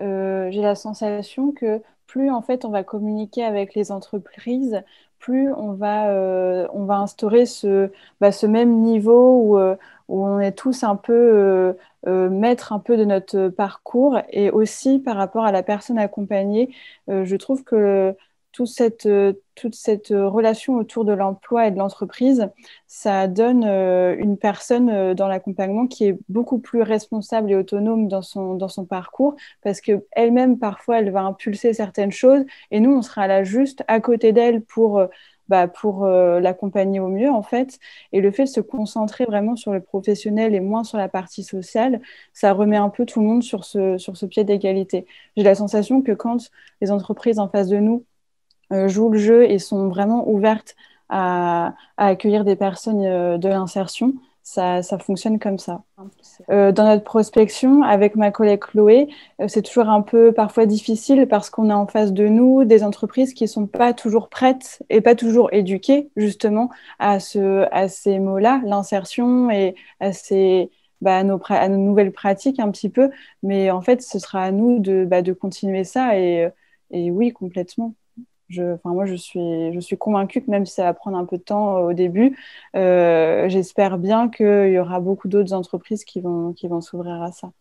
Euh, j'ai la sensation que plus en fait on va communiquer avec les entreprises, plus on va, euh, on va instaurer ce, bah, même niveau euh, où, on est tous un peu euh, maître un peu de notre parcours et aussi par rapport à la personne accompagnée, je trouve que toute cette, euh, toute cette euh, relation autour de l'emploi et de l'entreprise, ça donne euh, une personne dans l'accompagnement qui est beaucoup plus responsable et autonome dans son, dans son parcours parce qu'elle-même, parfois, elle va impulser certaines choses et nous, on sera là juste à côté d'elle pour, bah, pour l'accompagner au mieux, en fait. Et le fait de se concentrer vraiment sur le professionnel et moins sur la partie sociale, ça remet un peu tout le monde sur ce, sur ce pied d'égalité. J'ai la sensation que quand les entreprises en face de nous euh, jouent le jeu et sont vraiment ouvertes à, accueillir des personnes euh, de l'insertion, ça, ça, fonctionne comme ça. Ah, euh, dans notre prospection, avec ma collègue Chloé, c'est toujours un peu parfois difficile parce qu'on a en face de nous des entreprises qui ne sont pas toujours prêtes et pas toujours éduquées justement à, à ces mots-là, l'insertion et bah, à, nos, nouvelles pratiques un petit peu. Mais en fait, ce sera à nous de, bah, continuer ça et oui, complètement. Je, enfin, moi, je suis, je suis convaincue que même si ça va prendre un peu de temps euh, au début, euh, j'espère bien qu'il y aura beaucoup d'autres entreprises qui vont, qui vont s'ouvrir à ça.